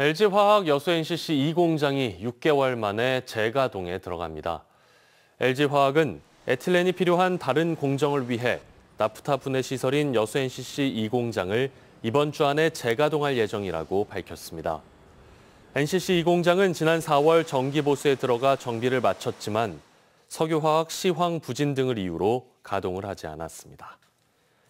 LG화학 여수 NCC 2공장이 6개월 만에 재가동에 들어갑니다. LG화학은 에틸렌이 필요한 다른 공정을 위해 나프타 분해 시설인 여수 NCC 2공장을 이번 주 안에 재가동할 예정이라고 밝혔습니다. NCC 2공장은 지난 4월 정기보수에 들어가 정비를 마쳤지만 석유화학, 시황 부진 등을 이유로 가동을 하지 않았습니다.